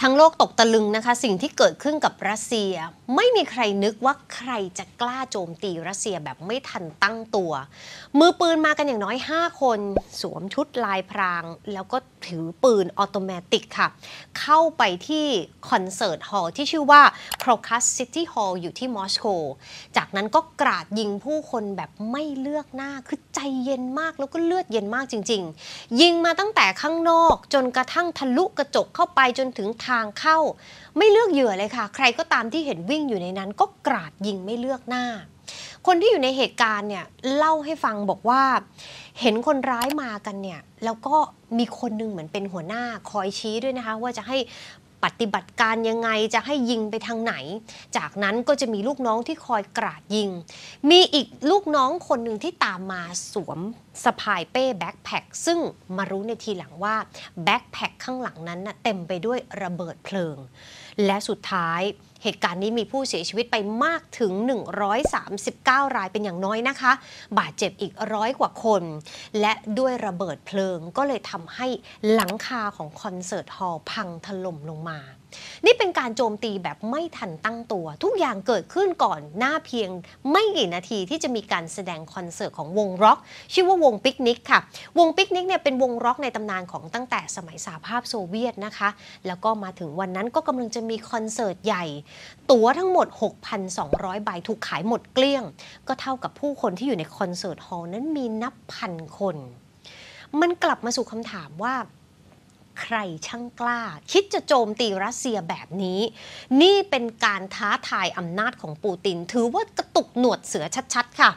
ทั้งโลกตกตะลึงนะคะ สิ่งที่เกิดขึ้นกับรัสเซีย ไม่มีใครนึกว่าใครจะกล้าโจมตีรัสเซียแบบไม่ทันตั้งตัว มือปืนมากันอย่างน้อย 5 คน สวมชุดลายพราง แล้วก็ถือปืนออโตเมติกค่ะเข้าไปที่คอนเสิร์ตฮอลล์ที่ชื่อว่า Crocus City Hall อยู่ที่มอสโกจากนั้นก็กราดยิงผู้คนแบบไม่เลือกหน้า คือใจเย็นมากแล้วก็เลือดเย็นมากจริง ๆ ยิงมาตั้งแต่ข้างนอกจนกระทั่งทะลุกระจกเข้าไปจนถึงทางเข้าไม่เลือกเหยื่อเลยค่ะ ใครก็ตามที่เห็นวิ่งอยู่ในนั้นก็กราดยิงไม่เลือกหน้า คนที่อยู่ในเหตุการณ์เนี่ยเล่าให้ฟังบอกว่าเห็นคนร้ายมากันเนี่ยแล้วก็มีคนนึงเหมือนเป็นหัวหน้าคอยชี้ด้วยนะคะ ว่าจะให้ปฏิบัติการยังไงจะให้ยิงไปทางไหน จากนั้นก็จะมีลูกน้องที่คอยกราดยิง มีอีกลูกน้องคนหนึ่งที่ตามมาสวมสะพายเป้แบ็คแพคซึ่งมารู้ในทีหลังว่า แบ็คแพคข้างหลังนั้นนะเต็มไปด้วยระเบิดเพลิง และสุดท้ายเหตุการณ์นี้มีผู้เสียชีวิตไปมากถึง 139 รายเป็นอย่างน้อยนะคะ บาดเจ็บอีกร้อยกว่าคน และด้วยระเบิดเพลิงก็เลยทำให้หลังคาของคอนเสิร์ตฮอลล์พังถล่มลงมา นี่เป็นการโจมตีแบบไม่ทันตั้งตัว ทุกอย่างเกิดขึ้นก่อนหน้าเพียงไม่กี่นาทีที่จะมีการแสดงคอนเสิร์ตของวงร็อก ชื่อว่าวงปิกนิกค่ะวงปิกนิกเนี่ยเป็นวงร็อกในตำนานของตั้งแต่สมัยสหภาพโซเวียตนะคะแล้วก็มาถึงวันนั้นก็กำลังจะมีคอนเสิร์ตใหญ่ตั๋วทั้งหมด 6,200 ใบ ถูกขายหมดเกลี้ยง ก็เท่ากับผู้คนที่อยู่ในคอนเสิร์ตฮอลล์นั้นมีนับพันคน มันกลับมาสู่คำถามว่า ใครช่างกล้า คิดจะโจมตีรัสเซียแบบนี้ นี่เป็นการท้าทายอำนาจของปูติน ถือว่ากระตุกหนวดเสือชัด ๆค่ะ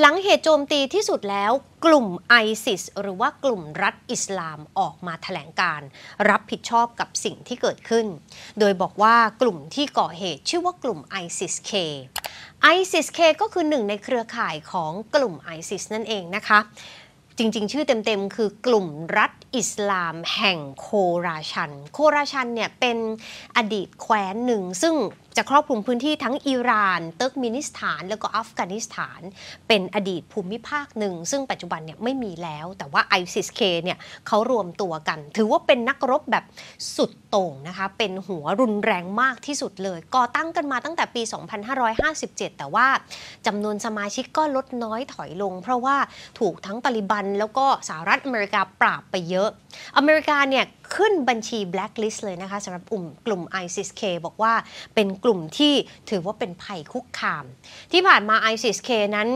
หลังเหตุโจมตีที่สุดแล้ว กลุ่มไอซิสหรือว่ากลุ่มรัฐอิสลามออกมาถแถลงการรับผิดชอบกับสิ่งที่เกิดขึ้น โดยบอกว่ากลุ่มที่ก่อเหตุชื่อว่ากลุ่ม ISIS-K ISIS-K ก็คือหนึ่งในเครือข่ายของกลุ่ม ISIS นั่นเองนะคะ จริงๆ ชื่อเต็มๆคือกลุ่มรัฐอิสลามแห่งโคราชันโคราชันเนี่ยเป็นอดีตแคว้นหนึ่ง ซึ่งจะครอบคลุมพื้นที่ทั้งอิหร่าน เติร์กมินิสถาน แล้วก็อัฟกานิสถาน เป็นอดีตภูมิภาคหนึ่ง ซึ่งปัจจุบันเนี่ยไม่มีแล้ว แต่ว่าไอซิสเคเนี่ยเขารวมตัวกันถือว่าเป็นนักรบแบบสุดโต่งนะคะเป็นหัวรุนแรงมากที่สุดเลยก่อตั้งกันมาตั้งแต่ปี 2557 แต่ว่าจำนวนสมาชิกก็ลดน้อยถอยลง เพราะว่าถูกทั้งตาลิบันแล้วก็สหรัฐอเมริกาปราบไปเยอะยอะอเมริกาเนี่ย ขึ้นบัญชีบล็คลิสต์เลยนะคะสำหรับกลุ่มกลุ่ม ISIS-K บอกว่าเป็นกลุ่มที่ถือว่าเป็นภัยคุกคาม ที่ผ่านมา ISIS-K นั้น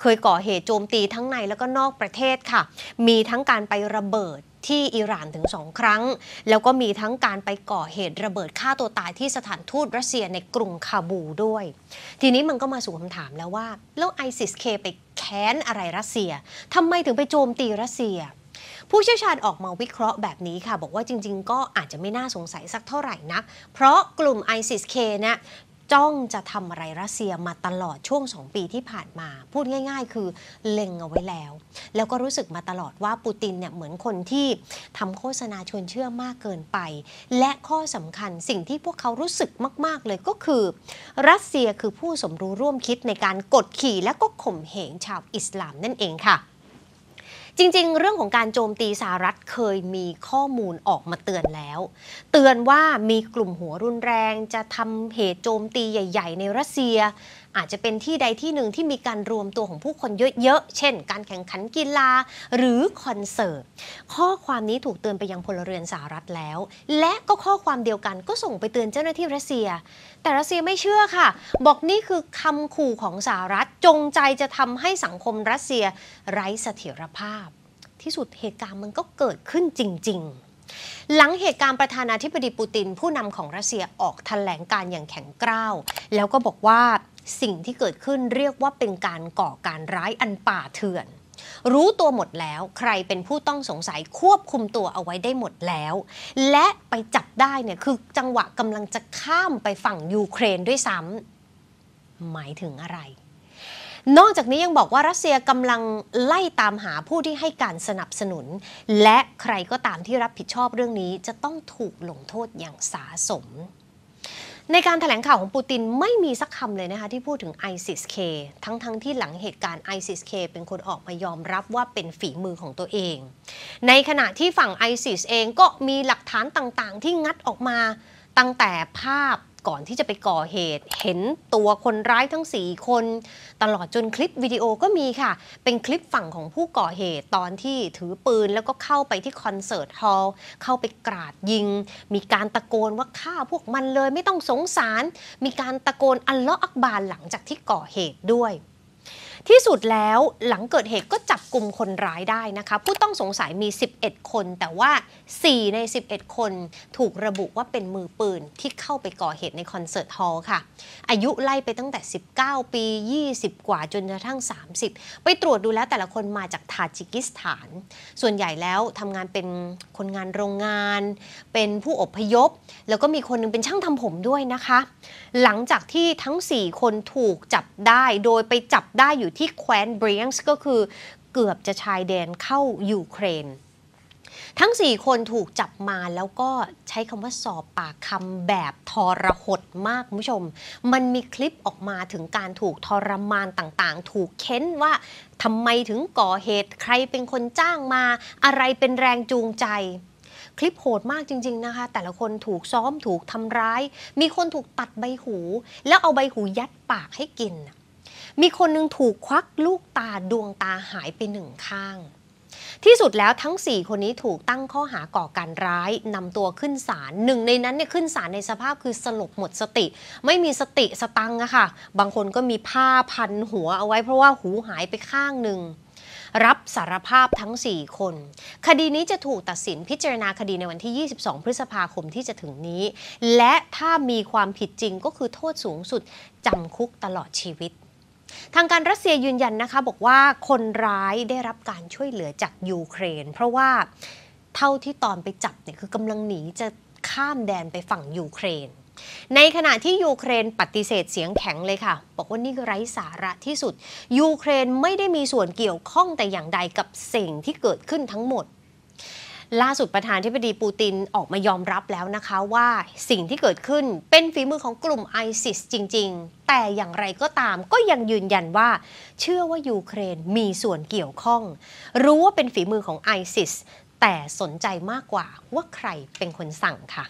เคยก่อเหตุโจมตีทั้งในแล้วก็นอกประเทศค่ะ มีทั้งการไประเบิดที่อิหร่านถึงสองครั้ง แล้วก็มีทั้งการไปก่อเหตุระเบิดฆ่าตัวตายที่สถานทูตรัสเซียในกรุงคาบูด้วย ทีนี้มันก็มาสู่คำถามแล้วว่าแล้วไอซิสเคไปแค้นอะไรรัสเซียทำไมถึงไปโจมตีรัสเซียผู้เชี่ยวชาญออกมาวิเคราะห์แบบนี้ค่ะ บอกว่าจริงๆ ก็อาจจะไม่น่าสงสัยสักเท่าไหร่นักเพราะกลุ่ม i อซิสเนี่ยจ้องจะทำอะไรรัสเซียมาตลอดช่วง 2 ปีที่ผ่านมา พูดง่ายๆ คือเล็งเอาไว้แล้ว แล้วก็รู้สึกมาตลอดว่าปูตินเนี่ยเหมือนคนที่ทำโฆษณาชวนเชื่อมากเกินไป และข้อสำคัญสิ่งที่พวกเขารู้สึกมากๆ เลยก็คือรัสเซียคือผู้สมรู้ร่วมคิดในการกดขี่และก็ข่มเหงชาวอิสลามนั่นเองค่ะจริงๆ เรื่องของการโจมตีสหรัฐเคยมีข้อมูลออกมาเตือนแล้ว เตือนว่ามีกลุ่มหัวรุนแรง จะทำเหตุโจมตีใหญ่ ๆ ในรัสเซียอาจจะเป็นที่ใดที่หนึ่งที่มีการรวมตัวของผู้คนเยอะๆ เช่นการแข่งขันกีฬาหรือคอนเสิร์ต ข้อความนี้ถูกเตือนไปยังพลเรือนสหรัฐแล้ว และก็ข้อความเดียวกันก็ส่งไปเตือนเจ้าหน้าที่รัสเซีย แต่รัสเซียไม่เชื่อค่ะ บอกนี่คือคำขู่ของสหรัฐจงใจจะทำให้สังคมรัสเซีย ไร้เสถียรภาพ ที่สุดเหตุการณ์มันก็เกิดขึ้นจริงๆ หลังเหตุการณ์ประธานาธิบดีปูติน ผู้นำของรัสเซียออกแถลงการอย่างแข็งกร้าวแล้วก็บอกว่าสิ่งที่เกิดขึ้นเรียกว่าเป็นการก่อการร้ายอันป่าเถื่อน รู้ตัวหมดแล้วใครเป็นผู้ต้องสงสัยควบคุมตัวเอาไว้ได้หมดแล้ว และไปจับได้เนี่ยคือจังหวะกำลังจะข้ามไปฝั่งยูเครนด้วยซ้ำหมายถึงอะไร นอกจากนี้ยังบอกว่ารัสเซียกำลังไล่ตามหาผู้ที่ให้การสนับสนุน และใครก็ตามที่รับผิดชอบเรื่องนี้จะต้องถูกลงโทษอย่างสาสมในการถแถลงข่าวของปูตินไม่มีสักคำเลยนะคะที่พูดถึง ISIS-K ทั้งๆทที่หลังเหตุการณ์ ISIS-K เป็นคนออกมายอมรับว่าเป็นฝีมือของตัวเอง ในขณะที่ฝั่ง ISIS เองก็มีหลักฐานต่างๆที่งัดออกมาตั้งแต่ภาพก่อนที่จะไปก่อเหตุ เห็นตัวคนร้ายทั้ง 4 คน ตลอดจนคลิปวิดีโอก็มีค่ะ เป็นคลิปฝั่งของผู้ก่อเหตุตอนที่ถือปืนแล้วก็เข้าไปที่คอนเสิร์ตฮอลล์เข้าไปกราดยิง มีการตะโกนว่าฆ่าพวกมันเลยไม่ต้องสงสาร มีการตะโกนอัลเลาะอักบานหลังจากที่ก่อเหตุด้วยที่สุดแล้วหลังเกิดเหตุก็จับกลุ่มคนร้ายได้นะคะ ผู้ต้องสงสัยมี 11 คน แต่ว่า 4 ใน 11 คนถูกระบุว่าเป็นมือปืน ที่เข้าไปก่อเหตุในคอนเสิร์ตฮอลล์ค่ะ อายุไล่ไปตั้งแต่ 19 ปี 20 กว่าจนกระทั่ง30 ไปตรวจดูแล้ว แต่ละคนมาจากทาจิกิสถาน ส่วนใหญ่แล้วทำงานเป็นคนงานโรงงาน เป็นผู้อพยพ แล้วก็มีคนนึงเป็นช่างทำผมด้วยนะคะ หลังจากที่ทั้ง 4 คนถูกจับได้โดยไปจับได้อยูู่่ที่แคว้นบรียงส์ก็คือเกือบจะชายแดนเข้ายูเครน ทั้ง 4 คนถูกจับมาแล้วก็ใช้คำว่าสอบปากคำแบบทรหดมากคุณผู้ชมมันมีคลิปออกมาถึงการถูกทรมานต่างๆ ถูกเค้นว่าทำไมถึงก่อเหตุ ใครเป็นคนจ้างมาอะไรเป็นแรงจูงใจ คลิปโหดมากจริง ๆ นะคะ แต่ละคนถูกซ้อมถูกทำร้าย มีคนถูกตัดใบหู แล้วเอาใบหูยัดปากให้กินมีคนนึงถูกควักลูกตาดวงตาหายไปหนึ่งข้าง ที่สุดแล้วทั้ง 4 คนนี้ถูกตั้งข้อหาก่อการร้ายนำตัวขึ้นศาลหนึ่งในนั้นเนี่ยขึ้นศาลในสภาพคือสลบหมดสติ ไม่มีสติสตังอะค่ะบางคนก็มีผ้าพันหัวเอาไว้เพราะว่าหูหายไปข้างหนึ่งรับสารภาพทั้ง4คน คดีนี้จะถูกตัดสินพิจารณาคดีในวันที่ 22 พฤษภาคมที่จะถึงนี้ และถ้ามีความผิดจริงก็คือโทษสูงสุดจำคุกตลอดชีวิตทางการรัสเซียยืนยันนะคะบอกว่าคนร้ายได้รับการช่วยเหลือจากยูเครน เพราะว่าเท่าที่ตอนไปจับเนี่ยคือกำลังหนีจะข้ามแดนไปฝั่งยูเครน ในขณะที่ยูเครนปฏิเสธเสียงแข็งเลยค่ะบอกว่านี่ไร้สาระที่สุด ยูเครนไม่ได้มีส่วนเกี่ยวข้องแต่อย่างใดกับสิ่งที่เกิดขึ้นทั้งหมดล่าสุดประธานธิบดีปูติน ออกมายอมรับแล้วนะคะว่าสิ่งที่เกิดขึ้นเป็นฝีมือของกลุ่มไอซิสจริงๆ แต่อย่างไรก็ตามก็ยังยืนยันว่า เชื่อว่ายูเครนมีส่วนเกี่ยวข้องรู้ว่าเป็นฝีมือของไอซิสแต่สนใจมากกว่าว่าใครเป็นคนสั่งค่ะ